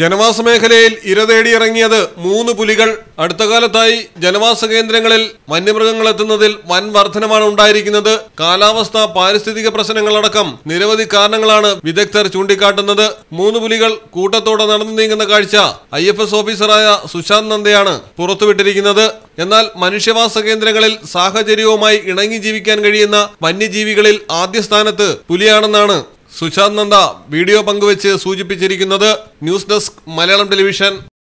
ജനവാസ മേഖലയിൽ തേടിയിറങ്ങിയത് മൂന്ന് പുലികൾ അടുത്ത കാലത്തായി ജനവാസ കേന്ദ്രങ്ങളിൽ വന്യമൃഗങ്ങൾ എത്തുന്നതിൽ വൻ വർധനമാണ് ഉണ്ടായിരിക്കുന്നത് കാലാവസ്ഥ പാരിസ്ഥിതിക പ്രശ്നങ്ങളടക്കം നിരവധി കാരണങ്ങളാണ് വിദഗ്ധർ ചൂണ്ടിക്കാട്ടുന്നത് മൂന്ന് പുലികൾ കൂട്ടത്തോടെ നടന്നു നീങ്ങുന്ന കാഴ്ച ഐ എഫ് എസ് ഓഫീസറായ സുശാന്ത് നന്ദയാണ് പുറത്തുവിട്ടിരിക്കുന്നത് എന്നാൽ മനുഷ്യവാസ കേന്ദ്രങ്ങളിൽ സാഹചര്യവുമായി ഇണങ്ങി ജീവിക്കാൻ കഴിയുന്ന വന്യജീവികളിൽ ആദ്യ സ്ഥാനത്ത് പുലിയാണെന്നാണ് സുശാന്ത് നന്ദ വീഡിയോ പങ്കുവച്ച് സൂചിപ്പിച്ചിരിക്കുന്നത് ന്യൂസ് ഡെസ്ക് മലയാളം ടെലിവിഷൻ